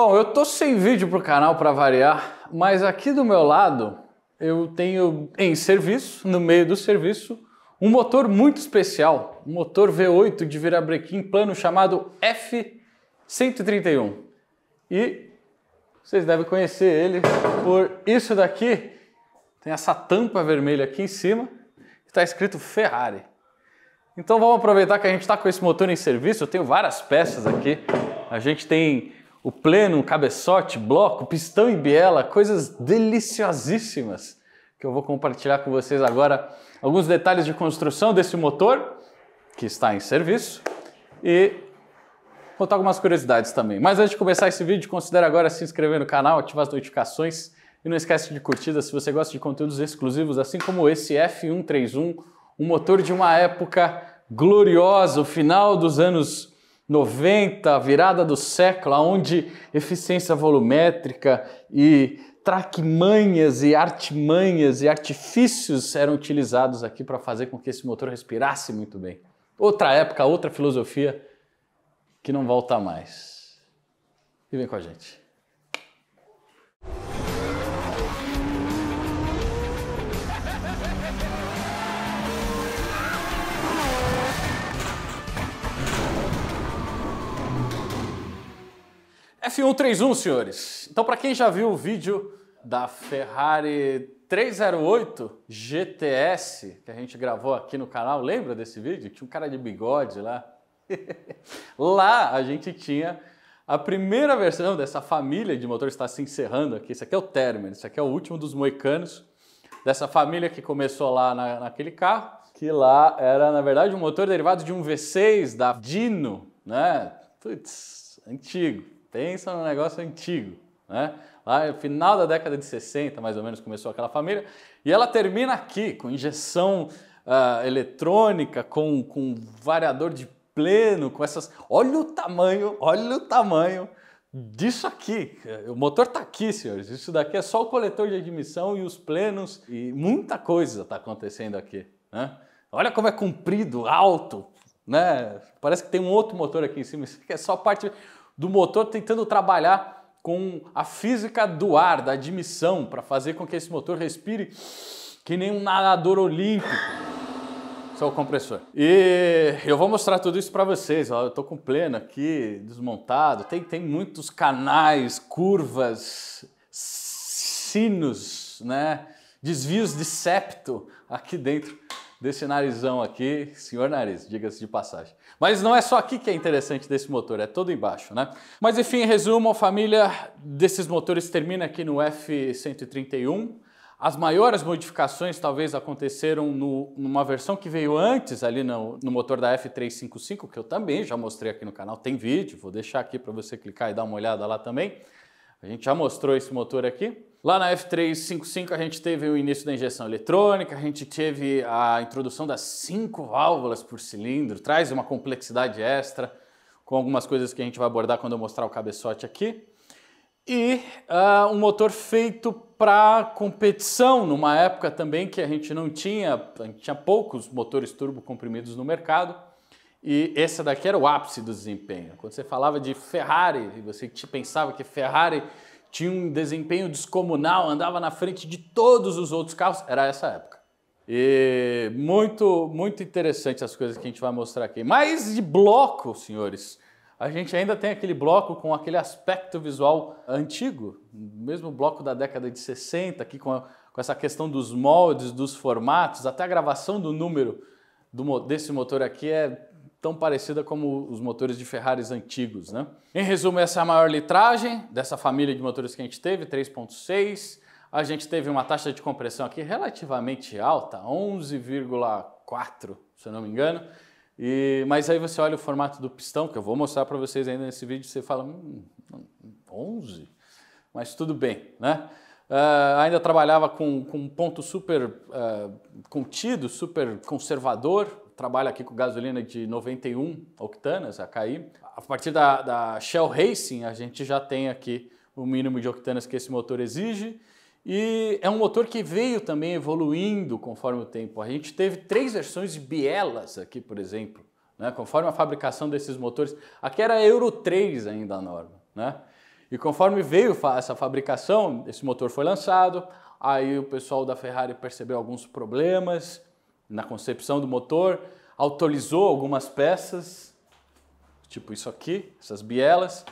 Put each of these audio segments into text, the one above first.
Bom, eu tô sem vídeo pro canal para variar, mas aqui do meu lado eu tenho em serviço, no meio do serviço, um motor muito especial, um motor V8 de virabrequim plano chamado F131. E vocês devem conhecer ele por isso daqui, tem essa tampa vermelha aqui em cima, está escrito Ferrari. Então vamos aproveitar que a gente está com esse motor em serviço, eu tenho várias peças aqui. A gente tem o pleno, cabeçote, bloco, pistão e biela, coisas deliciosíssimas que eu vou compartilhar com vocês agora. Alguns detalhes de construção desse motor que está em serviço e contar algumas curiosidades também. Mas antes de começar esse vídeo, considere agora se inscrever no canal, ativar as notificações e não esquece de curtida se você gosta de conteúdos exclusivos, assim como esse F131, um motor de uma época gloriosa, o final dos anos 90, virada do século, onde eficiência volumétrica e traquimanhas e artimanhas e artifícios eram utilizados aqui para fazer com que esse motor respirasse muito bem. Outra época, outra filosofia que não volta mais. E vem com a gente. F131, senhores. Então, para quem já viu o vídeo da Ferrari 308 GTS que a gente gravou aqui no canal, lembra desse vídeo? Tinha um cara de bigode lá. lá a gente tinha a primeira versão dessa família de motores está se encerrando aqui. Esse aqui é o término. esse aqui é o último dos moicanos dessa família que começou lá na, naquele carro, que lá era na verdade um motor derivado de um V6 da Dino, né? Putz, antigo. Pensa num negócio antigo, né? Lá no final da década de 60, mais ou menos, começou aquela família. E ela termina aqui, com injeção uh, eletrônica, com, com variador de pleno, com essas... Olha o tamanho, olha o tamanho disso aqui. O motor tá aqui, senhores. Isso daqui é só o coletor de admissão e os plenos e muita coisa tá acontecendo aqui, né? Olha como é comprido, alto, né? Parece que tem um outro motor aqui em cima. Isso aqui é só parte do motor tentando trabalhar com a física do ar, da admissão, para fazer com que esse motor respire que nem um nadador olímpico. Só o compressor. E eu vou mostrar tudo isso para vocês. Ó. Eu estou com pleno aqui, desmontado. Tem, tem muitos canais, curvas, sinos, né? Desvios de septo aqui dentro desse narizão aqui. Senhor nariz, diga-se de passagem. Mas não é só aqui que é interessante desse motor, é todo embaixo, né? Mas enfim, em resumo, a família desses motores termina aqui no F131. As maiores modificações talvez aconteceram no, numa versão que veio antes ali no, no, motor da F355, que eu também já mostrei aqui no canal, tem vídeo, vou deixar aqui para você clicar e dar uma olhada lá também. A gente já mostrou esse motor aqui. Lá na F355 a gente teve o início da injeção eletrônica, a gente teve a introdução das cinco válvulas por cilindro, traz uma complexidade extra com algumas coisas que a gente vai abordar quando eu mostrar o cabeçote aqui. E uh, um motor feito para competição, numa época também que a gente não tinha, a gente tinha poucos motores turbo comprimidos no mercado. E esse daqui era o ápice do desempenho. Quando você falava de Ferrari, e você pensava que Ferrari tinha um desempenho descomunal, andava na frente de todos os outros carros, era essa época. E muito, muito interessante as coisas que a gente vai mostrar aqui. Mas de bloco, senhores, a gente ainda tem aquele bloco com aquele aspecto visual antigo, mesmo bloco da década de 60, aqui com, a, com essa questão dos moldes, dos formatos, até a gravação do número do, desse motor aqui é tão parecida como os motores de Ferraris antigos, né? Em resumo, essa é a maior litragem dessa família de motores que a gente teve, 3.6. A gente teve uma taxa de compressão aqui relativamente alta, 11,4, se eu não me engano. E, mas aí você olha o formato do pistão, que eu vou mostrar para vocês ainda nesse vídeo, você fala, hum, 11? Mas tudo bem, né? Uh, ainda trabalhava com, com um ponto super uh, contido, super conservador, trabalho aqui com gasolina de 91 octanas, a KI. A partir da, da Shell Racing, a gente já tem aqui o mínimo de octanas que esse motor exige. E é um motor que veio também evoluindo conforme o tempo. A gente teve três versões de bielas aqui, por exemplo, né? conforme a fabricação desses motores. Aqui era Euro 3 ainda a norma. Né? E conforme veio essa fabricação, esse motor foi lançado, aí o pessoal da Ferrari percebeu alguns problemas, na concepção do motor, autorizou algumas peças, tipo isso aqui, essas bielas.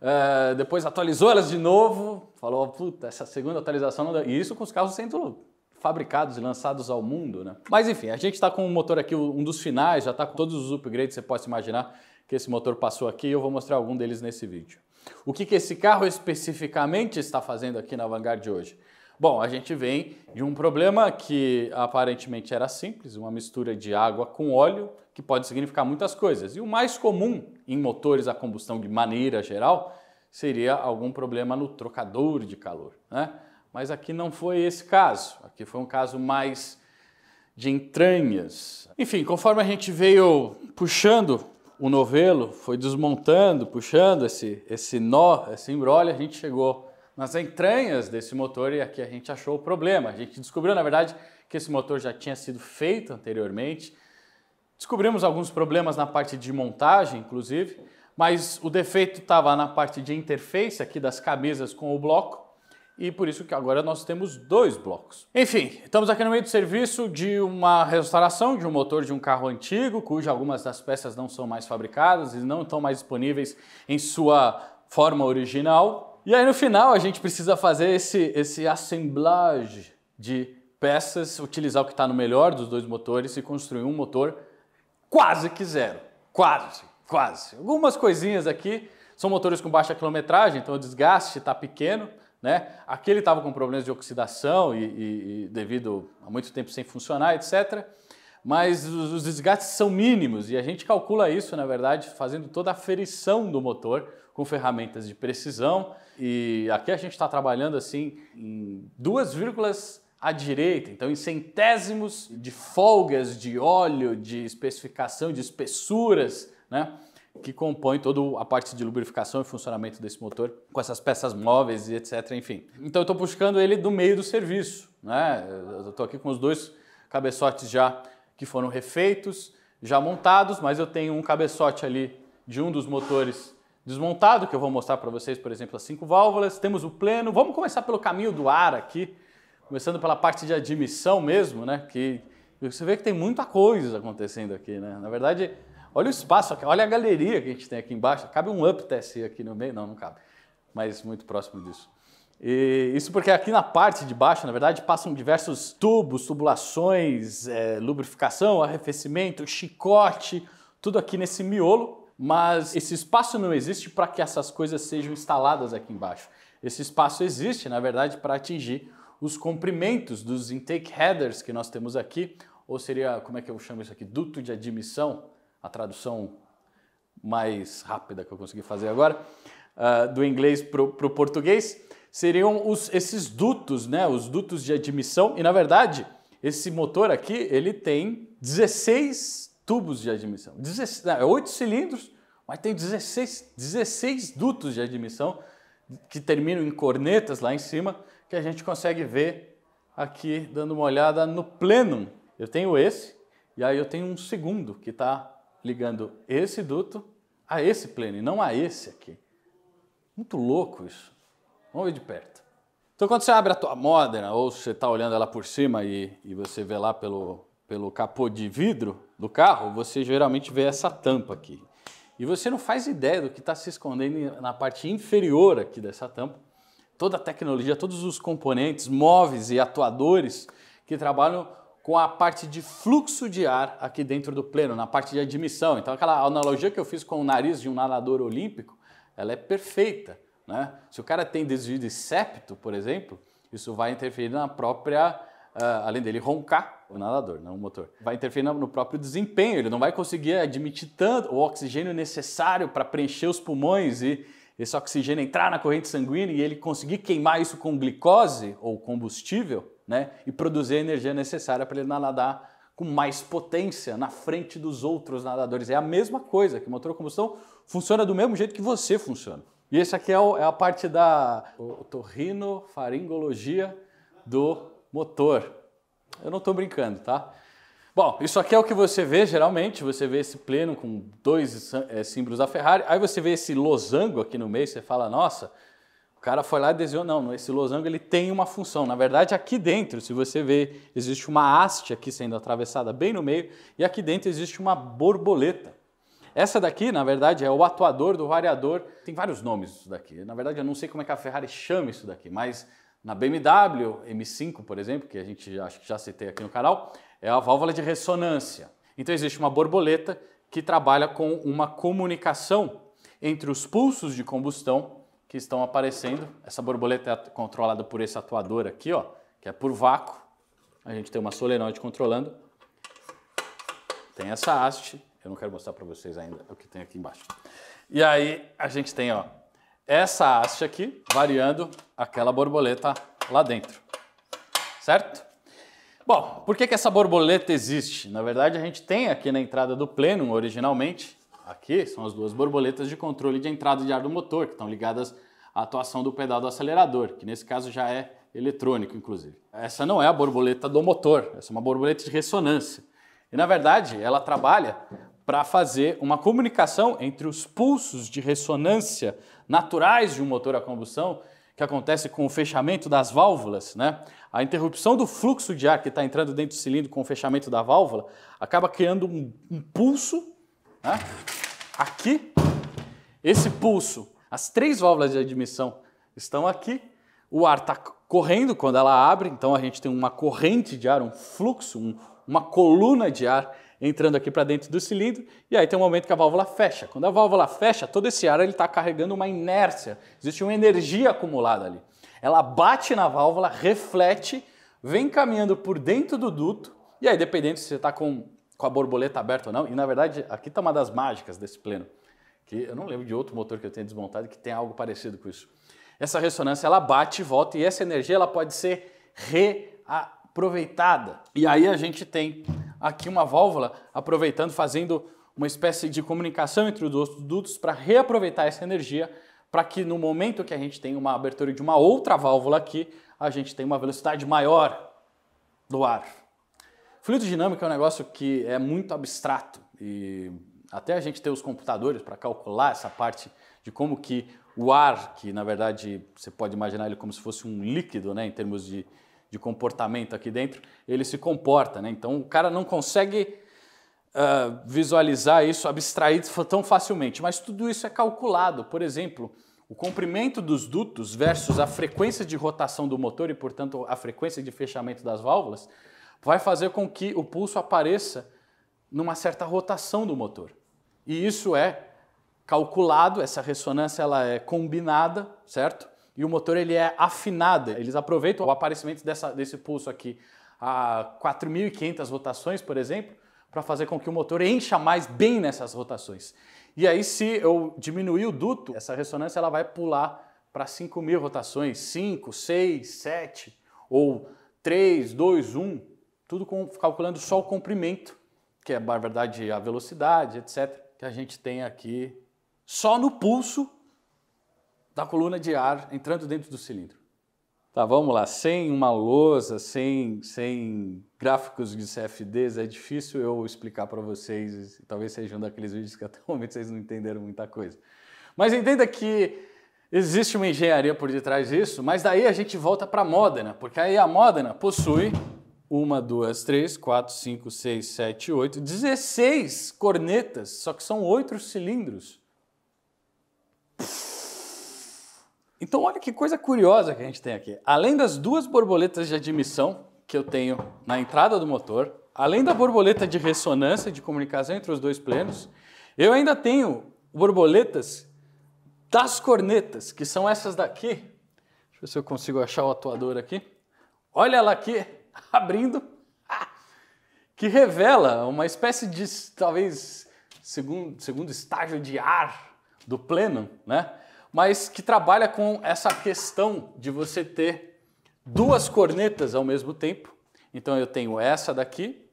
Uh, depois atualizou elas de novo, falou, puta, essa segunda atualização não deu. E isso com os carros sendo fabricados e lançados ao mundo, né? Mas enfim, a gente está com o motor aqui, um dos finais, já está com todos os upgrades que você pode imaginar que esse motor passou aqui e eu vou mostrar algum deles nesse vídeo. O que, que esse carro especificamente está fazendo aqui na Vanguard hoje? Bom, a gente vem de um problema que aparentemente era simples, uma mistura de água com óleo, que pode significar muitas coisas. E o mais comum em motores a combustão de maneira geral seria algum problema no trocador de calor, né? Mas aqui não foi esse caso. Aqui foi um caso mais de entranhas. Enfim, conforme a gente veio puxando o novelo, foi desmontando, puxando esse, esse nó, esse embrolho, a gente chegou nas entranhas desse motor e aqui a gente achou o problema. A gente descobriu, na verdade, que esse motor já tinha sido feito anteriormente. Descobrimos alguns problemas na parte de montagem, inclusive, mas o defeito estava na parte de interface aqui das camisas com o bloco e por isso que agora nós temos dois blocos. Enfim, estamos aqui no meio do serviço de uma restauração de um motor de um carro antigo, cuja algumas das peças não são mais fabricadas e não estão mais disponíveis em sua forma original. E aí no final a gente precisa fazer esse, esse assemblage de peças, utilizar o que está no melhor dos dois motores e construir um motor quase que zero. Quase, quase. Algumas coisinhas aqui são motores com baixa quilometragem, então o desgaste está pequeno. Né? aquele estava com problemas de oxidação e, e, e, devido a muito tempo sem funcionar, etc. Mas os, os desgastes são mínimos e a gente calcula isso, na verdade, fazendo toda a ferição do motor, com ferramentas de precisão. E aqui a gente está trabalhando assim em duas vírgulas à direita, então em centésimos de folgas de óleo, de especificação, de espessuras, né? Que compõe toda a parte de lubrificação e funcionamento desse motor, com essas peças móveis e etc. Enfim. Então eu estou buscando ele do meio do serviço. Né? Eu estou aqui com os dois cabeçotes já que foram refeitos, já montados, mas eu tenho um cabeçote ali de um dos motores desmontado, que eu vou mostrar para vocês, por exemplo, as cinco válvulas. Temos o pleno. Vamos começar pelo caminho do ar aqui, começando pela parte de admissão mesmo, né? Que você vê que tem muita coisa acontecendo aqui, né? Na verdade, olha o espaço aqui, olha a galeria que a gente tem aqui embaixo. Cabe um up TSE aqui no meio? Não, não cabe, mas muito próximo disso. E isso porque aqui na parte de baixo, na verdade, passam diversos tubos, tubulações, é, lubrificação, arrefecimento, chicote, tudo aqui nesse miolo mas esse espaço não existe para que essas coisas sejam instaladas aqui embaixo. Esse espaço existe, na verdade, para atingir os comprimentos dos intake headers que nós temos aqui, ou seria, como é que eu chamo isso aqui? Duto de admissão, a tradução mais rápida que eu consegui fazer agora, uh, do inglês para o português, seriam os, esses dutos, né? Os dutos de admissão. E na verdade, esse motor aqui, ele tem 16 tubos de admissão. É oito 8 cilindros, mas tem 16, 16 dutos de admissão que terminam em cornetas lá em cima, que a gente consegue ver aqui dando uma olhada no plenum. Eu tenho esse, e aí eu tenho um segundo que está ligando esse duto a esse pleno, e não a esse aqui. Muito louco isso. Vamos ver de perto. Então quando você abre a tua modena, né, ou você está olhando ela por cima e, e você vê lá pelo pelo capô de vidro do carro, você geralmente vê essa tampa aqui. E você não faz ideia do que está se escondendo na parte inferior aqui dessa tampa. Toda a tecnologia, todos os componentes, móveis e atuadores que trabalham com a parte de fluxo de ar aqui dentro do pleno, na parte de admissão. Então, aquela analogia que eu fiz com o nariz de um nadador olímpico, ela é perfeita. Né? Se o cara tem desvio de septo, por exemplo, isso vai interferir na própria, uh, além dele roncar, o nadador, não o motor. Vai interferir no próprio desempenho, ele não vai conseguir admitir tanto o oxigênio necessário para preencher os pulmões e esse oxigênio entrar na corrente sanguínea e ele conseguir queimar isso com glicose ou combustível, né? E produzir a energia necessária para ele nadar com mais potência na frente dos outros nadadores. É a mesma coisa que o motor a combustão funciona do mesmo jeito que você funciona. E essa aqui é, o, é a parte da faringologia do motor. Eu não estou brincando, tá? Bom, isso aqui é o que você vê geralmente. Você vê esse pleno com dois é, símbolos da Ferrari. Aí você vê esse losango aqui no meio. Você fala, nossa, o cara foi lá e desenhou. Não, esse losango ele tem uma função. Na verdade, aqui dentro, se você vê, existe uma haste aqui sendo atravessada bem no meio. E aqui dentro existe uma borboleta. Essa daqui, na verdade, é o atuador do variador. Tem vários nomes isso daqui. Na verdade, eu não sei como é que a Ferrari chama isso daqui, mas na BMW M5, por exemplo, que a gente já, acho que já citei aqui no canal, é a válvula de ressonância. Então existe uma borboleta que trabalha com uma comunicação entre os pulsos de combustão que estão aparecendo. Essa borboleta é controlada por esse atuador aqui, ó, que é por vácuo. A gente tem uma solenoide controlando. Tem essa haste. Eu não quero mostrar para vocês ainda o que tem aqui embaixo. E aí a gente tem ó, essa haste aqui, variando aquela borboleta lá dentro. Certo? Bom, por que, que essa borboleta existe? Na verdade, a gente tem aqui na entrada do Plenum, originalmente, aqui são as duas borboletas de controle de entrada de ar do motor, que estão ligadas à atuação do pedal do acelerador, que nesse caso já é eletrônico, inclusive. Essa não é a borboleta do motor, essa é uma borboleta de ressonância. E na verdade, ela trabalha para fazer uma comunicação entre os pulsos de ressonância naturais de um motor a combustão, que acontece com o fechamento das válvulas, né? A interrupção do fluxo de ar que está entrando dentro do cilindro com o fechamento da válvula acaba criando um, um pulso né? aqui. Esse pulso, as três válvulas de admissão estão aqui. O ar está correndo quando ela abre, então a gente tem uma corrente de ar, um fluxo, um, uma coluna de ar entrando aqui para dentro do cilindro, e aí tem um momento que a válvula fecha. Quando a válvula fecha, todo esse ar está carregando uma inércia, existe uma energia acumulada ali. Ela bate na válvula, reflete, vem caminhando por dentro do duto, e aí dependendo se você está com, com a borboleta aberta ou não, e na verdade aqui está uma das mágicas desse pleno, que eu não lembro de outro motor que eu tenha desmontado que tem algo parecido com isso. Essa ressonância ela bate e volta, e essa energia ela pode ser reaproveitada. E aí a gente tem aqui uma válvula, aproveitando, fazendo uma espécie de comunicação entre os dutos para reaproveitar essa energia, para que no momento que a gente tem uma abertura de uma outra válvula aqui, a gente tem uma velocidade maior do ar. Fluido dinâmico é um negócio que é muito abstrato e até a gente ter os computadores para calcular essa parte de como que o ar, que na verdade você pode imaginar ele como se fosse um líquido, né, em termos de, de comportamento aqui dentro, ele se comporta. Né? Então o cara não consegue uh, visualizar isso, abstrair tão facilmente, mas tudo isso é calculado. Por exemplo, o comprimento dos dutos versus a frequência de rotação do motor e, portanto, a frequência de fechamento das válvulas vai fazer com que o pulso apareça numa certa rotação do motor. E isso é calculado, essa ressonância ela é combinada, certo? e o motor ele é afinado. Eles aproveitam o aparecimento dessa, desse pulso aqui a 4.500 rotações, por exemplo, para fazer com que o motor encha mais bem nessas rotações. E aí, se eu diminuir o duto, essa ressonância ela vai pular para 5.000 rotações, 5, 6, 7 ou 3, 2, 1, tudo com, calculando só o comprimento, que é, na verdade, a velocidade, etc., que a gente tem aqui só no pulso da coluna de ar entrando dentro do cilindro. Tá, vamos lá. Sem uma lousa, sem, sem gráficos de CFDs, é difícil eu explicar para vocês. Talvez seja um daqueles vídeos que até o momento vocês não entenderam muita coisa. Mas entenda que existe uma engenharia por detrás disso, mas daí a gente volta para a Modena, porque aí a Modena possui uma, duas, três, quatro, cinco, seis, sete, oito, 16 cornetas, só que são oito cilindros. Pff. Então, olha que coisa curiosa que a gente tem aqui. Além das duas borboletas de admissão que eu tenho na entrada do motor, além da borboleta de ressonância de comunicação entre os dois plenos, eu ainda tenho borboletas das cornetas, que são essas daqui. Deixa eu ver se eu consigo achar o atuador aqui. Olha ela aqui, abrindo, que revela uma espécie de, talvez, segundo, segundo estágio de ar do pleno, né? mas que trabalha com essa questão de você ter duas cornetas ao mesmo tempo. Então eu tenho essa daqui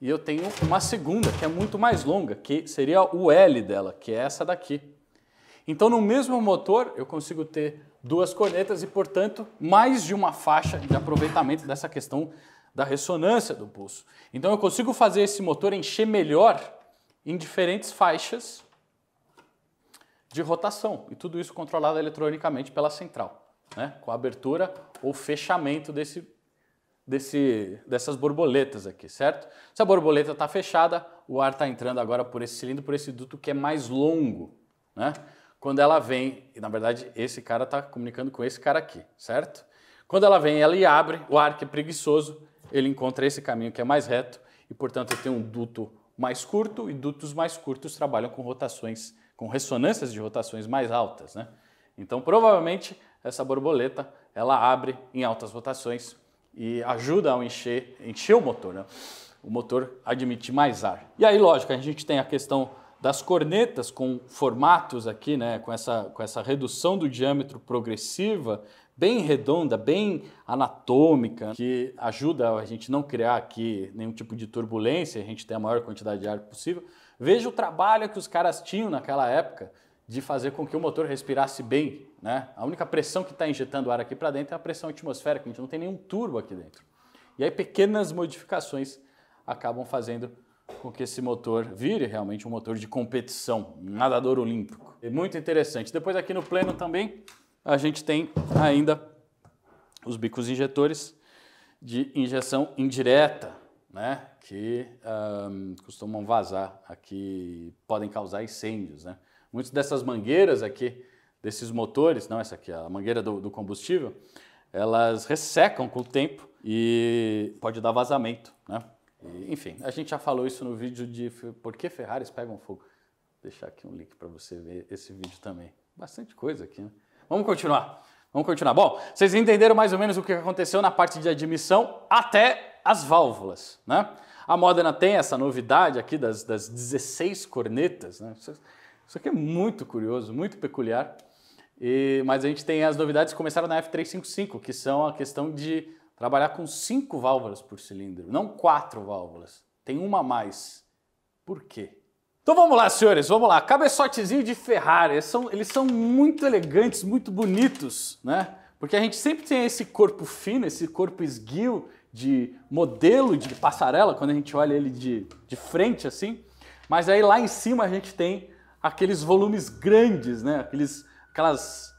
e eu tenho uma segunda que é muito mais longa, que seria o L dela, que é essa daqui. Então no mesmo motor eu consigo ter duas cornetas e, portanto, mais de uma faixa de aproveitamento dessa questão da ressonância do pulso. Então eu consigo fazer esse motor encher melhor em diferentes faixas de rotação, e tudo isso controlado eletronicamente pela central, né? com a abertura ou fechamento desse, desse, dessas borboletas aqui, certo? Se a borboleta está fechada, o ar está entrando agora por esse cilindro, por esse duto que é mais longo. Né? Quando ela vem, e na verdade esse cara está comunicando com esse cara aqui, certo? Quando ela vem, ela abre, o ar que é preguiçoso, ele encontra esse caminho que é mais reto e, portanto, tem um duto mais curto e dutos mais curtos trabalham com rotações com ressonâncias de rotações mais altas. Né? Então, provavelmente, essa borboleta ela abre em altas rotações e ajuda a encher, encher o motor, né? o motor admite mais ar. E aí, lógico, a gente tem a questão das cornetas com formatos aqui, né, com essa, com essa redução do diâmetro progressiva, bem redonda, bem anatômica, que ajuda a gente não criar aqui nenhum tipo de turbulência, a gente tem a maior quantidade de ar possível, Veja o trabalho que os caras tinham naquela época de fazer com que o motor respirasse bem. Né? A única pressão que está injetando ar aqui para dentro é a pressão atmosférica, a gente não tem nenhum turbo aqui dentro. E aí pequenas modificações acabam fazendo com que esse motor vire realmente um motor de competição, um nadador olímpico. É muito interessante. Depois aqui no pleno também a gente tem ainda os bicos injetores de injeção indireta, né, que um, costumam vazar aqui, podem causar incêndios. Né? Muitas dessas mangueiras aqui, desses motores, não essa aqui, a mangueira do, do combustível, elas ressecam com o tempo e pode dar vazamento. Né? E, enfim, a gente já falou isso no vídeo de por que Ferraris pegam fogo. Vou deixar aqui um link para você ver esse vídeo também. Bastante coisa aqui, né? Vamos continuar. Vamos continuar. Bom, vocês entenderam mais ou menos o que aconteceu na parte de admissão até as válvulas. Né? A Modena tem essa novidade aqui das, das 16 cornetas. Né? Isso, isso, aqui é muito curioso, muito peculiar. E, mas a gente tem as novidades que começaram na F355, que são a questão de trabalhar com cinco válvulas por cilindro, não quatro válvulas. Tem uma a mais. Por quê? Então vamos lá, senhores, vamos lá. Cabeçotezinho de Ferrari. Eles são, eles são muito elegantes, muito bonitos, né? Porque a gente sempre tem esse corpo fino, esse corpo esguio, de modelo de passarela, quando a gente olha ele de, de frente assim, mas aí lá em cima a gente tem aqueles volumes grandes, né? Aqueles, aquelas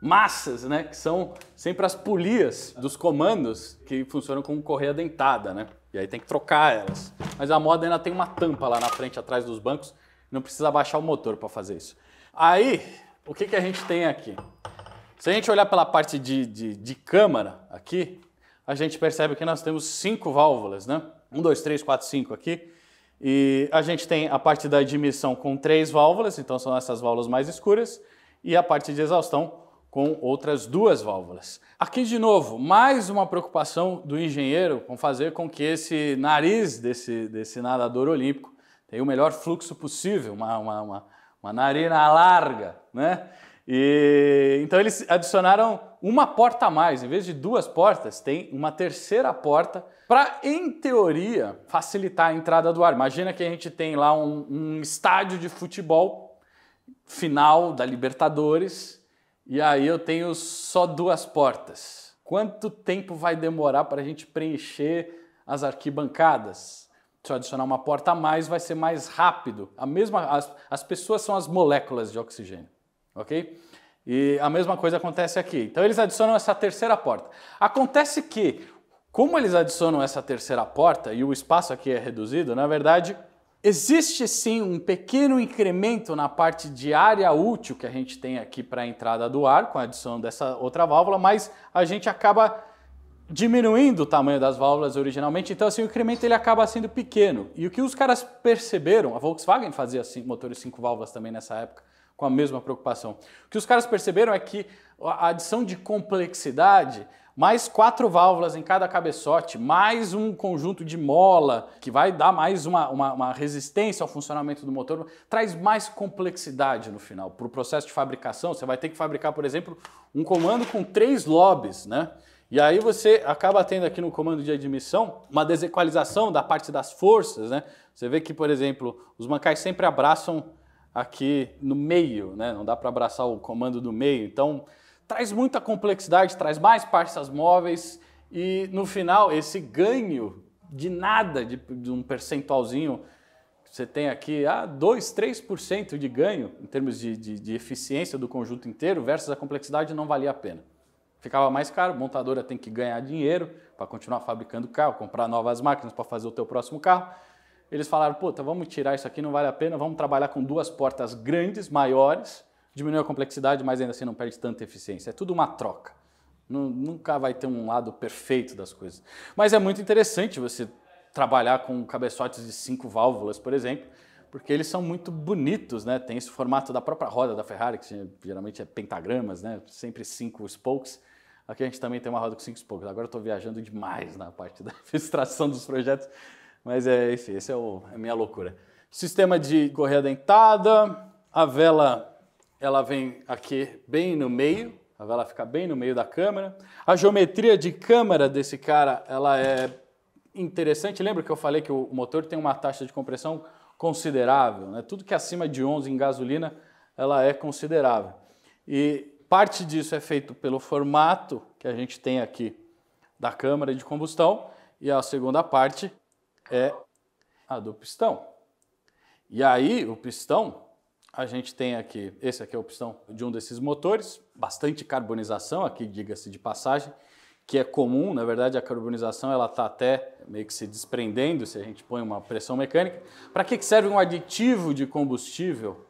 massas, né? Que são sempre as polias dos comandos que funcionam como correia dentada, né? E aí tem que trocar elas. Mas a moda ainda tem uma tampa lá na frente, atrás dos bancos, não precisa baixar o motor para fazer isso. Aí, o que, que a gente tem aqui? Se a gente olhar pela parte de, de, de câmara aqui, a gente percebe que nós temos cinco válvulas, né? Um, dois, três, quatro, cinco aqui. E a gente tem a parte da admissão com três válvulas, então são essas válvulas mais escuras, e a parte de exaustão com outras duas válvulas. Aqui de novo, mais uma preocupação do engenheiro com fazer com que esse nariz desse, desse nadador olímpico tenha o melhor fluxo possível, uma, uma, uma, uma narina larga, né? E, então eles adicionaram uma porta a mais, em vez de duas portas, tem uma terceira porta para, em teoria, facilitar a entrada do ar. Imagina que a gente tem lá um, um estádio de futebol final da Libertadores e aí eu tenho só duas portas. Quanto tempo vai demorar para a gente preencher as arquibancadas? Se eu adicionar uma porta a mais, vai ser mais rápido. A mesma, as, as pessoas são as moléculas de oxigênio ok? E a mesma coisa acontece aqui. Então eles adicionam essa terceira porta. Acontece que, como eles adicionam essa terceira porta e o espaço aqui é reduzido, na verdade existe sim um pequeno incremento na parte de área útil que a gente tem aqui para a entrada do ar com a adição dessa outra válvula, mas a gente acaba diminuindo o tamanho das válvulas originalmente, então assim, o incremento ele acaba sendo pequeno. E o que os caras perceberam, a Volkswagen fazia assim, motores 5 válvulas também nessa época, com a mesma preocupação. O que os caras perceberam é que a adição de complexidade, mais quatro válvulas em cada cabeçote, mais um conjunto de mola, que vai dar mais uma, uma, uma resistência ao funcionamento do motor, traz mais complexidade no final. Para o processo de fabricação, você vai ter que fabricar, por exemplo, um comando com três lobes, né? E aí você acaba tendo aqui no comando de admissão uma desequalização da parte das forças, né? Você vê que, por exemplo, os mancais sempre abraçam aqui no meio, né? Não dá para abraçar o comando do meio. Então, traz muita complexidade, traz mais parças móveis e no final esse ganho de nada, de, de um percentualzinho, você tem aqui ah, 2, 3% de ganho em termos de, de, de eficiência do conjunto inteiro versus a complexidade não valia a pena. Ficava mais caro, montadora tem que ganhar dinheiro para continuar fabricando carro, comprar novas máquinas para fazer o teu próximo carro eles falaram, puta, vamos tirar isso aqui, não vale a pena, vamos trabalhar com duas portas grandes, maiores, diminui a complexidade, mas ainda assim não perde tanta eficiência. É tudo uma troca. Nunca vai ter um lado perfeito das coisas. Mas é muito interessante você trabalhar com cabeçotes de cinco válvulas, por exemplo, porque eles são muito bonitos, né? Tem esse formato da própria roda da Ferrari, que geralmente é pentagramas, né? Sempre cinco spokes. Aqui a gente também tem uma roda com cinco spokes. Agora eu estou viajando demais na parte da frustração dos projetos, mas é, enfim, essa é, o, é a minha loucura. Sistema de correia dentada, a vela ela vem aqui bem no meio, a vela fica bem no meio da câmera. A geometria de câmera desse cara, ela é interessante. Lembra que eu falei que o motor tem uma taxa de compressão considerável, né? Tudo que é acima de 11 em gasolina, ela é considerável. E parte disso é feito pelo formato que a gente tem aqui da câmara de combustão e a segunda parte é a do pistão. E aí, o pistão, a gente tem aqui, esse aqui é o pistão de um desses motores, bastante carbonização aqui, diga-se de passagem, que é comum, na verdade a carbonização ela está até meio que se desprendendo se a gente põe uma pressão mecânica. Para que serve um aditivo de combustível?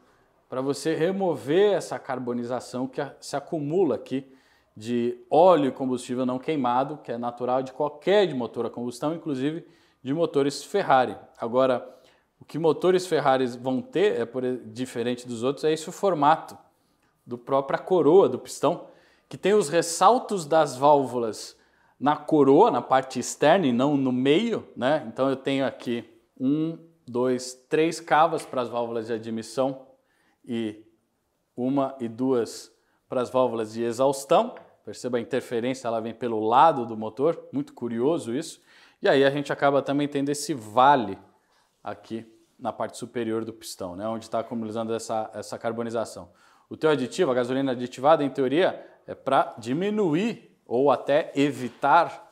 Para você remover essa carbonização que se acumula aqui de óleo e combustível não queimado, que é natural de qualquer motor a combustão, inclusive de motores Ferrari. Agora, o que motores Ferrari vão ter, é por, diferente dos outros, é esse o formato do própria coroa do pistão, que tem os ressaltos das válvulas na coroa, na parte externa e não no meio, né? Então eu tenho aqui um, dois, três cavas para as válvulas de admissão e uma e duas para as válvulas de exaustão. Perceba a interferência, ela vem pelo lado do motor, muito curioso isso. E aí a gente acaba também tendo esse vale aqui na parte superior do pistão, né, onde está acumulando essa, essa carbonização. O teu aditivo, a gasolina aditivada, em teoria, é para diminuir ou até evitar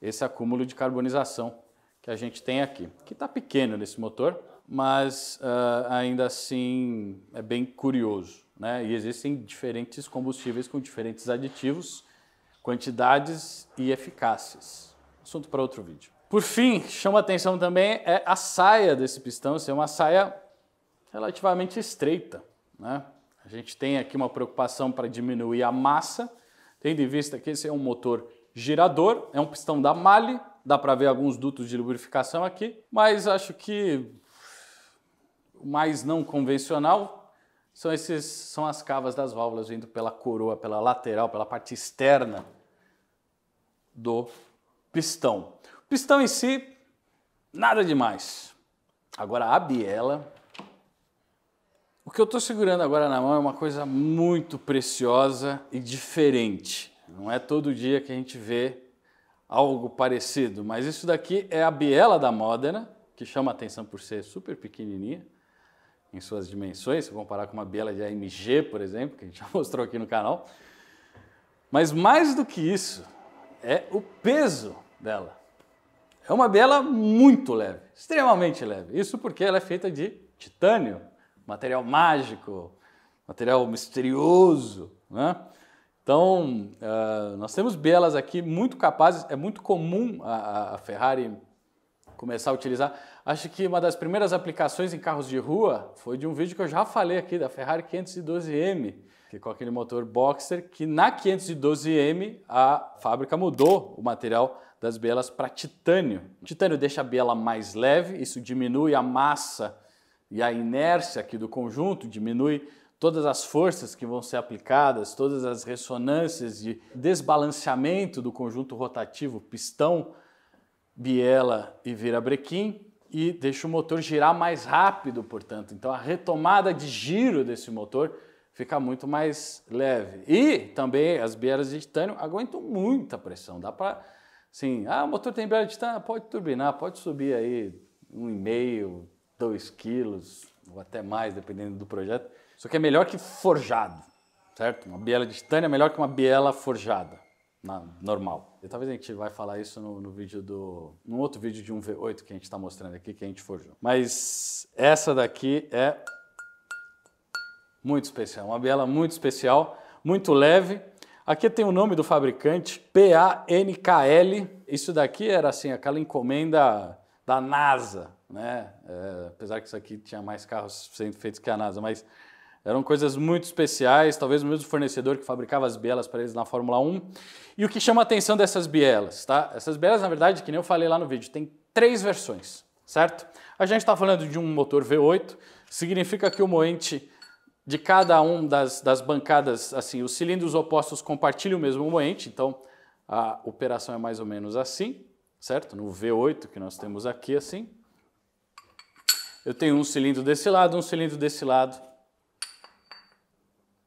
esse acúmulo de carbonização que a gente tem aqui, que está pequeno nesse motor, mas uh, ainda assim é bem curioso. Né? E existem diferentes combustíveis com diferentes aditivos, quantidades e eficácias assunto para outro vídeo. Por fim, chama atenção também é a saia desse pistão ser é uma saia relativamente estreita. Né? A gente tem aqui uma preocupação para diminuir a massa, tendo em vista que esse é um motor girador, é um pistão da Mali, dá para ver alguns dutos de lubrificação aqui, mas acho que o mais não convencional são esses são as cavas das válvulas vindo pela coroa, pela lateral, pela parte externa do pistão. O pistão em si, nada demais. Agora a biela. O que eu estou segurando agora na mão é uma coisa muito preciosa e diferente. Não é todo dia que a gente vê algo parecido, mas isso daqui é a biela da Modena, né? que chama atenção por ser super pequenininha em suas dimensões, se comparar com uma biela de AMG, por exemplo, que a gente já mostrou aqui no canal. Mas mais do que isso, é o peso dela. É uma biela muito leve, extremamente leve. Isso porque ela é feita de titânio, material mágico, material misterioso, né? Então, uh, nós temos bielas aqui muito capazes, é muito comum a, a Ferrari começar a utilizar. Acho que uma das primeiras aplicações em carros de rua foi de um vídeo que eu já falei aqui, da Ferrari 512M, que com aquele motor boxer, que na 512M a fábrica mudou o material das bielas para titânio. O titânio deixa a biela mais leve, isso diminui a massa e a inércia aqui do conjunto, diminui todas as forças que vão ser aplicadas, todas as ressonâncias de desbalanceamento do conjunto rotativo pistão, biela e virabrequim e deixa o motor girar mais rápido, portanto. Então a retomada de giro desse motor fica muito mais leve. E também as bielas de titânio aguentam muita pressão, dá para Sim, ah, o motor tem embreagem de titânio, pode turbinar, pode subir aí 1,5, 2 quilos, ou até mais, dependendo do projeto. Só que é melhor que forjado, certo? Uma biela de titânio é melhor que uma biela forjada, na, normal. E talvez a gente vai falar isso no, no vídeo do... num outro vídeo de um V8 que a gente está mostrando aqui, que a gente forjou. Mas essa daqui é muito especial, uma biela muito especial, muito leve, Aqui tem o nome do fabricante, PANKL. Isso daqui era assim, aquela encomenda da NASA, né? É, apesar que isso aqui tinha mais carros sendo feitos que a NASA, mas eram coisas muito especiais, talvez o mesmo fornecedor que fabricava as bielas para eles na Fórmula 1. E o que chama a atenção dessas bielas, tá? Essas bielas, na verdade, que nem eu falei lá no vídeo, tem três versões, certo? A gente está falando de um motor V8, significa que o moente de cada um das, das bancadas, assim, os cilindros opostos compartilham o mesmo moente, então a operação é mais ou menos assim, certo? No V8 que nós temos aqui, assim. Eu tenho um cilindro desse lado, um cilindro desse lado.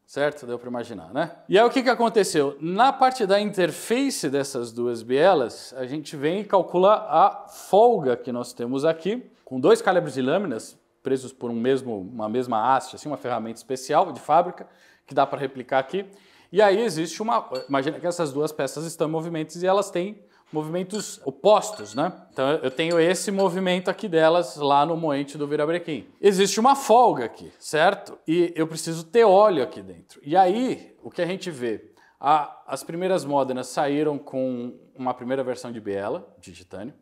Certo? Deu para imaginar, né? E aí o que, que aconteceu? Na parte da interface dessas duas bielas, a gente vem e calcula a folga que nós temos aqui, com dois calibres de lâminas, presos por um mesmo, uma mesma haste, assim, uma ferramenta especial de fábrica, que dá para replicar aqui. E aí existe uma. Imagina que essas duas peças estão em movimentos e elas têm movimentos opostos, né? Então eu tenho esse movimento aqui delas lá no moente do virabrequim. Existe uma folga aqui, certo? E eu preciso ter óleo aqui dentro. E aí o que a gente vê? A, as primeiras modernas saíram com uma primeira versão de biela, de titânio.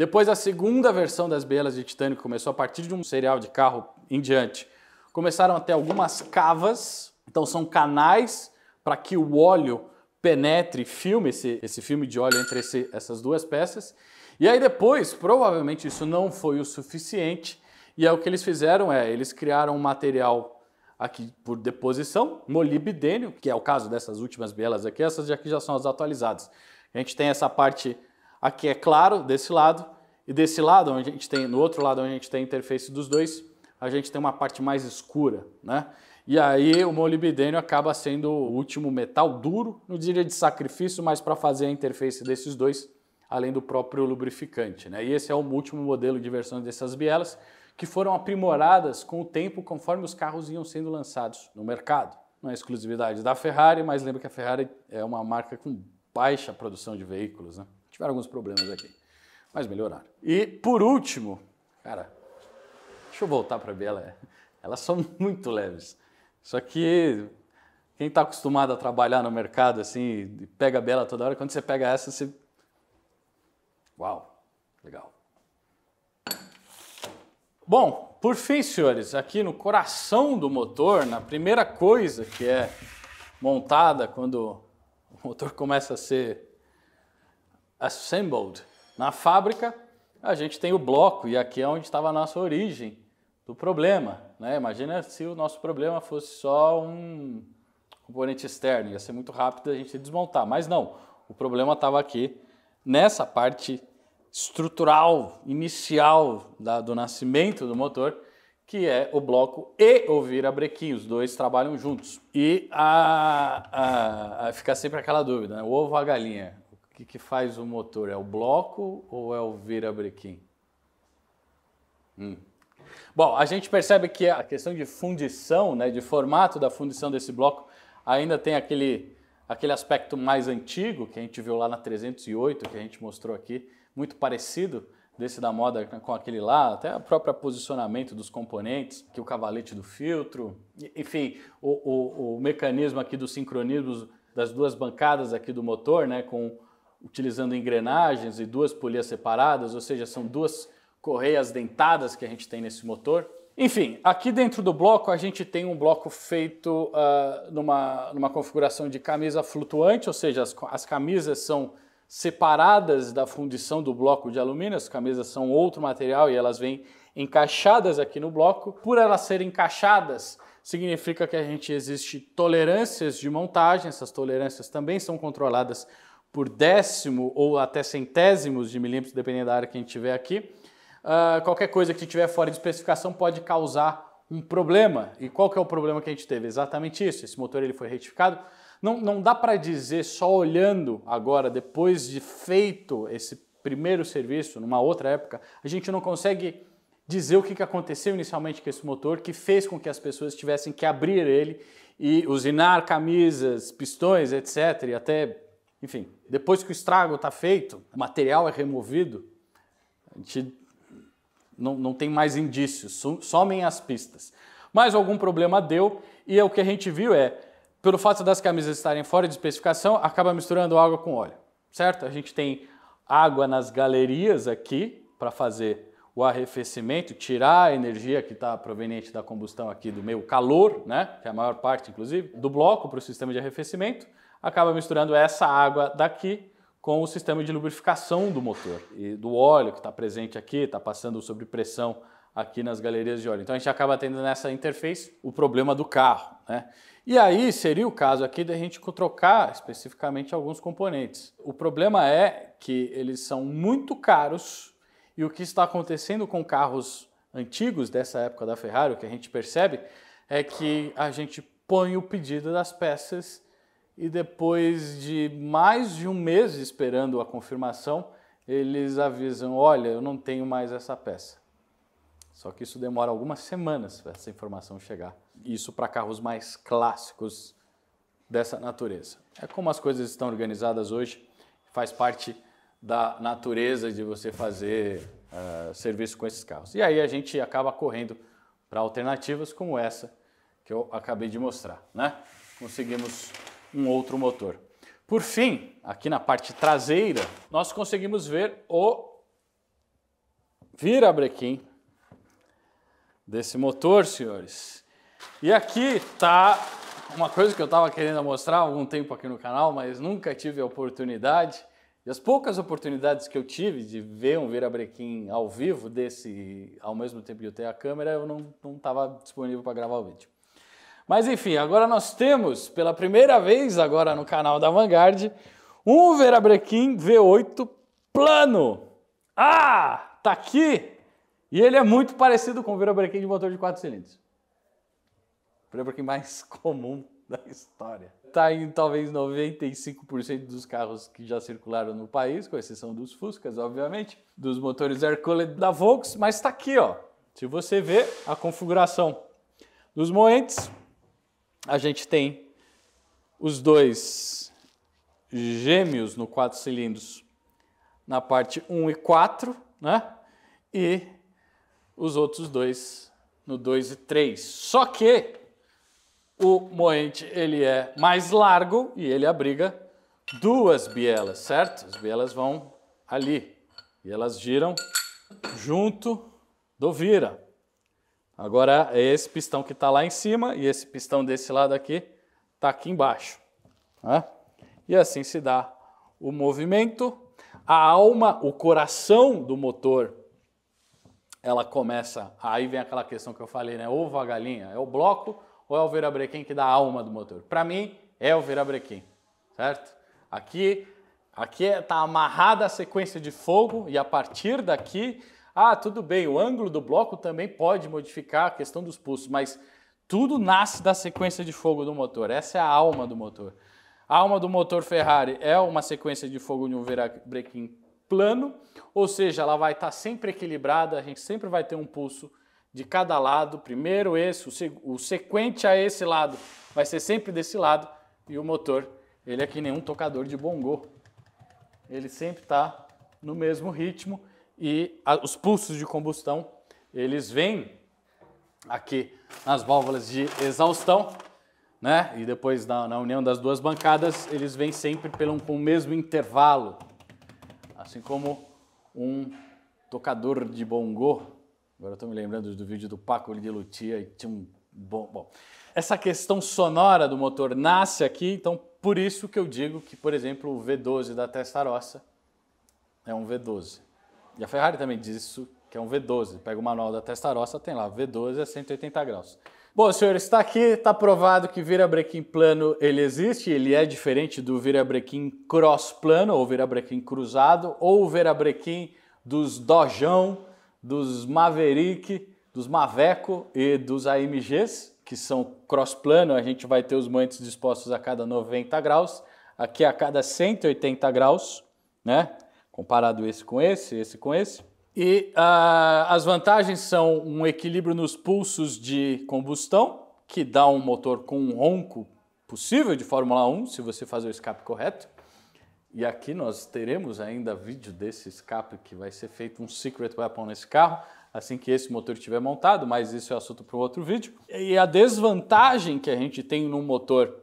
Depois, a segunda versão das bielas de titânio, que começou a partir de um serial de carro em diante, começaram a ter algumas cavas, então são canais para que o óleo penetre, filme esse, esse filme de óleo entre esse, essas duas peças. E aí depois, provavelmente isso não foi o suficiente, e aí é o que eles fizeram é, eles criaram um material aqui por deposição, molibdênio, que é o caso dessas últimas bielas aqui, essas aqui já são as atualizadas. A gente tem essa parte Aqui é claro desse lado e desse lado onde a gente tem, no outro lado onde a gente tem a interface dos dois, a gente tem uma parte mais escura, né? E aí o molibdênio acaba sendo o último metal duro, não diria de sacrifício, mas para fazer a interface desses dois, além do próprio lubrificante, né? E esse é o último modelo de versão dessas bielas que foram aprimoradas com o tempo conforme os carros iam sendo lançados no mercado. Não é exclusividade da Ferrari, mas lembra que a Ferrari é uma marca com baixa produção de veículos, né? Tiveram alguns problemas aqui, mas melhoraram. E por último, cara, deixa eu voltar para ver ela. É, elas são muito leves. Só que quem está acostumado a trabalhar no mercado assim, pega bela toda hora, quando você pega essa, você. Uau, legal. Bom, por fim, senhores, aqui no coração do motor, na primeira coisa que é montada quando o motor começa a ser assembled. Na fábrica, a gente tem o bloco, e aqui é onde estava a nossa origem do problema. Né? Imagina se o nosso problema fosse só um componente externo, ia ser muito rápido a gente desmontar. Mas não, o problema estava aqui nessa parte estrutural, inicial da, do nascimento do motor, que é o bloco e o virabrequim. Os dois trabalham juntos. E a, a, a fica sempre aquela dúvida, né? o ovo ou a galinha? que, que faz o motor? É o bloco ou é o virabrequim? Hum. Bom, a gente percebe que a questão de fundição, né, de formato da fundição desse bloco, ainda tem aquele, aquele aspecto mais antigo que a gente viu lá na 308, que a gente mostrou aqui, muito parecido desse da moda com aquele lá, até o próprio posicionamento dos componentes, que o cavalete do filtro, enfim, o, o, o mecanismo aqui do sincronismo das duas bancadas aqui do motor, né, com utilizando engrenagens e duas polias separadas, ou seja, são duas correias dentadas que a gente tem nesse motor. Enfim, aqui dentro do bloco a gente tem um bloco feito uh, numa, numa configuração de camisa flutuante, ou seja, as, as camisas são separadas da fundição do bloco de alumínio, as camisas são outro material e elas vêm encaixadas aqui no bloco. Por elas serem encaixadas, significa que a gente existe tolerâncias de montagem, essas tolerâncias também são controladas por décimo ou até centésimos de milímetros, dependendo da área que a gente tiver aqui, uh, qualquer coisa que tiver fora de especificação pode causar um problema. E qual que é o problema que a gente teve? Exatamente isso. Esse motor ele foi retificado. Não, não dá para dizer só olhando agora, depois de feito esse primeiro serviço, numa outra época, a gente não consegue dizer o que aconteceu inicialmente com esse motor que fez com que as pessoas tivessem que abrir ele e usinar camisas, pistões, etc., e até enfim, depois que o estrago está feito, o material é removido, a gente não, não tem mais indícios, somem as pistas. Mas algum problema deu, e é o que a gente viu é, pelo fato das camisas estarem fora de especificação, acaba misturando água com óleo, certo? A gente tem água nas galerias aqui para fazer o arrefecimento, tirar a energia que está proveniente da combustão aqui do meio calor, né, que é a maior parte, inclusive, do bloco para o sistema de arrefecimento acaba misturando essa água daqui com o sistema de lubrificação do motor e do óleo que está presente aqui, está passando sob pressão aqui nas galerias de óleo. Então a gente acaba tendo nessa interface o problema do carro. Né? E aí seria o caso aqui da gente trocar especificamente alguns componentes. O problema é que eles são muito caros e o que está acontecendo com carros antigos dessa época da Ferrari, o que a gente percebe é que a gente põe o pedido das peças e depois de mais de um mês esperando a confirmação, eles avisam: olha, eu não tenho mais essa peça. Só que isso demora algumas semanas para essa informação chegar. Isso para carros mais clássicos dessa natureza. É como as coisas estão organizadas hoje, faz parte da natureza de você fazer uh, serviço com esses carros. E aí a gente acaba correndo para alternativas como essa que eu acabei de mostrar, né? Conseguimos um outro motor. Por fim, aqui na parte traseira, nós conseguimos ver o virabrequim desse motor, senhores. E aqui está uma coisa que eu estava querendo mostrar há algum tempo aqui no canal, mas nunca tive a oportunidade. E as poucas oportunidades que eu tive de ver um virabrequim ao vivo desse, ao mesmo tempo que eu tenho a câmera, eu não estava disponível para gravar o vídeo. Mas enfim, agora nós temos, pela primeira vez agora no canal da Vanguard, um Verabrequim V8 plano. Ah, tá aqui! E ele é muito parecido com o Verabrequim de motor de 4 cilindros. O Verabrequim mais comum da história. Tá em talvez 95% dos carros que já circularam no país, com exceção dos Fuscas, obviamente, dos motores Hercule da Volks, mas tá aqui, ó. Se você ver a configuração dos moentes, a gente tem os dois gêmeos no quatro cilindros na parte 1 e 4, né? E os outros dois no 2 e 3. Só que o moente ele é mais largo e ele abriga duas bielas, certo? As bielas vão ali e elas giram junto do vira. Agora é esse pistão que está lá em cima e esse pistão desse lado aqui está aqui embaixo. Né? E assim se dá o movimento. A alma, o coração do motor, ela começa. Aí vem aquela questão que eu falei, né? Ovo a galinha, é o bloco ou é o virabrequim que dá a alma do motor? Para mim, é o virabrequim, certo? Aqui aqui está é, amarrada a sequência de fogo e a partir daqui ah, tudo bem, o ângulo do bloco também pode modificar a questão dos pulsos, mas tudo nasce da sequência de fogo do motor. Essa é a alma do motor. A alma do motor Ferrari é uma sequência de fogo de um virabrequim plano, ou seja, ela vai estar sempre equilibrada, a gente sempre vai ter um pulso de cada lado, primeiro esse, o, sequente a esse lado vai ser sempre desse lado, e o motor, ele é que nenhum tocador de bongô. Ele sempre está no mesmo ritmo e a, os pulsos de combustão, eles vêm aqui nas válvulas de exaustão, né? E depois na, na união das duas bancadas, eles vêm sempre pelo, com o mesmo intervalo, assim como um tocador de bongô. Agora estou me lembrando do vídeo do Paco de Lutia e tinha um bom, bom. Essa questão sonora do motor nasce aqui, então por isso que eu digo que, por exemplo, o V12 da Testarossa é um V12. E a Ferrari também diz isso, que é um V12. Pega o manual da Testarossa, tem lá, V12 é 180 graus. Bom, senhor, está aqui, está provado que virabrequim plano ele existe, ele é diferente do virabrequim cross plano, ou virabrequim cruzado, ou virabrequim dos Dojão, dos Maverick, dos Maveco e dos AMGs, que são cross plano, a gente vai ter os mantes dispostos a cada 90 graus, aqui a cada 180 graus, né? comparado esse com esse, esse com esse. E uh, as vantagens são um equilíbrio nos pulsos de combustão, que dá um motor com um ronco possível de Fórmula 1, se você fazer o escape correto. E aqui nós teremos ainda vídeo desse escape que vai ser feito um secret weapon nesse carro assim que esse motor estiver montado, mas isso é assunto para outro vídeo. E a desvantagem que a gente tem num motor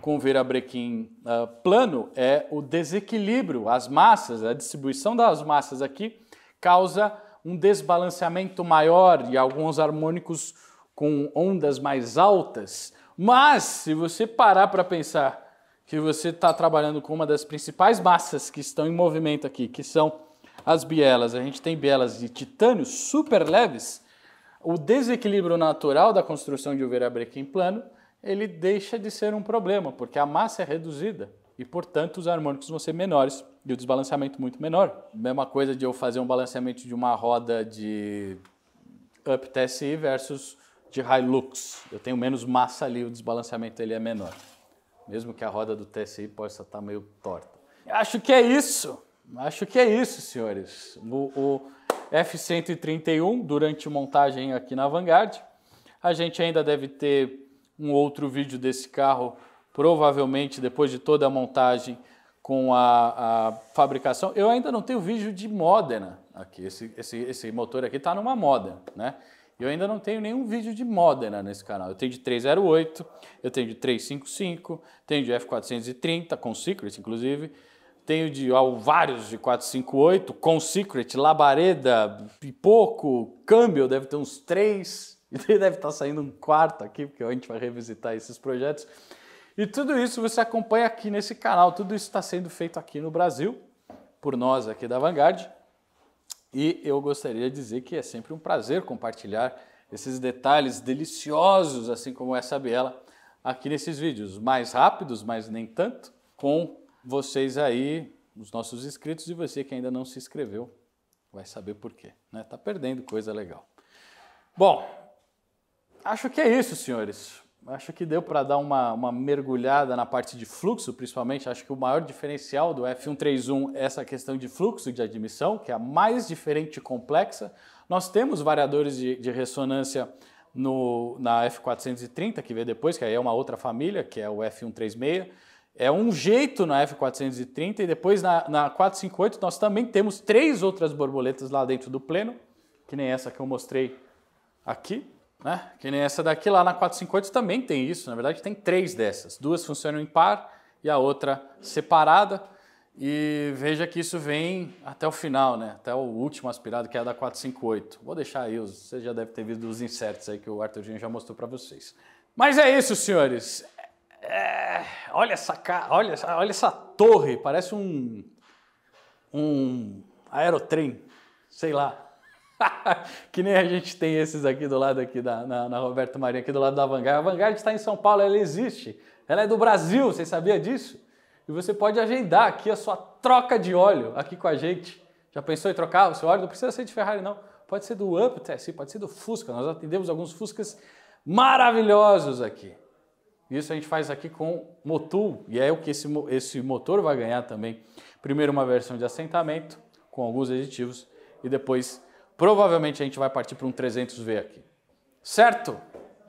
com virabrequim uh, ah, plano é o desequilíbrio, as massas, a distribuição das massas aqui causa um desbalanceamento maior e alguns harmônicos com ondas mais altas. Mas se você parar para pensar que você está trabalhando com uma das principais massas que estão em movimento aqui, que são as bielas, a gente tem bielas de titânio super leves, o desequilíbrio natural da construção de um virabrequim plano ele deixa de ser um problema, porque a massa é reduzida e, portanto, os harmônicos vão ser menores e o desbalanceamento muito menor. Mesma coisa de eu fazer um balanceamento de uma roda de up TSI versus de Hilux. Eu tenho menos massa ali, o desbalanceamento ele é menor. Mesmo que a roda do TSI possa estar tá meio torta. Acho que é isso. Acho que é isso, senhores. O, o F-131, durante montagem aqui na Vanguard, a gente ainda deve ter um outro vídeo desse carro, provavelmente depois de toda a montagem com a, a fabricação. Eu ainda não tenho vídeo de Modena né? aqui. Esse, esse, esse motor aqui está numa moda né? Eu ainda não tenho nenhum vídeo de Modena né, nesse canal. Eu tenho de 308, eu tenho de 355, tenho de F430 com Secret, inclusive. Tenho de ó, vários de 458 com Secret, labareda, pipoco, câmbio, deve ter uns três Então, e daí deve estar saindo um quarto aqui, porque a gente vai revisitar esses projetos. E tudo isso você acompanha aqui nesse canal. Tudo isso está sendo feito aqui no Brasil, por nós aqui da Vanguard. E eu gostaria de dizer que é sempre um prazer compartilhar esses detalhes deliciosos, assim como essa biela, aqui nesses vídeos. Mais rápidos, mas nem tanto, com vocês aí, os nossos inscritos e você que ainda não se inscreveu. Vai saber por quê, né? está perdendo coisa legal. Bom, acho que é isso, senhores. Acho que deu para dar uma, uma, mergulhada na parte de fluxo, principalmente. Acho que o maior diferencial do F131 é essa questão de fluxo de admissão, que é a mais diferente e complexa. Nós temos variadores de, de ressonância no, na F430, que vê depois, que aí é uma outra família, que é o F136. É um jeito na F430 e depois na, na 458 nós também temos três outras borboletas lá dentro do pleno, que nem essa que eu mostrei aqui. Né? Que nem essa daqui lá na 458 também tem isso. Na verdade, tem três dessas. Duas funcionam em par e a outra separada. E veja que isso vem até o final, né? até o último aspirado, que é a da 458. Vou deixar aí, os, você já deve ter visto os inserts aí que o Arthurzinho já mostrou para vocês. Mas é isso, senhores. É, olha essa ca... olha, olha essa torre, parece um, um aerotrem, sei lá. que nem a gente tem esses aqui do lado aqui da, na, na Roberto Marinho, aqui do lado da Vanguard. A Vanguard está em São Paulo, ela existe. Ela é do Brasil, você sabia disso? E você pode agendar aqui a sua troca de óleo aqui com a gente. Já pensou em trocar o seu óleo? Não precisa ser de Ferrari, não. Pode ser do Up pode ser do Fusca. Nós atendemos alguns Fuscas maravilhosos aqui. Isso a gente faz aqui com Motul, e é o que esse, esse motor vai ganhar também. Primeiro uma versão de assentamento, com alguns aditivos, e depois Provavelmente a gente vai partir para um 300V aqui. Certo?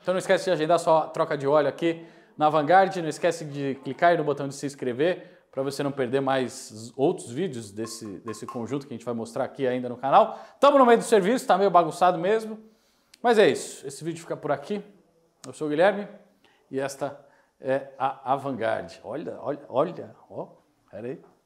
Então não esquece de agendar sua troca de óleo aqui na Vanguard. Não esquece de clicar no botão de se inscrever para você não perder mais outros vídeos desse, desse conjunto que a gente vai mostrar aqui ainda no canal. Estamos no meio do serviço, está meio bagunçado mesmo. Mas é isso. Esse vídeo fica por aqui. Eu sou o Guilherme e esta é a Vanguard. Olha, olha, olha. Ó, oh, peraí.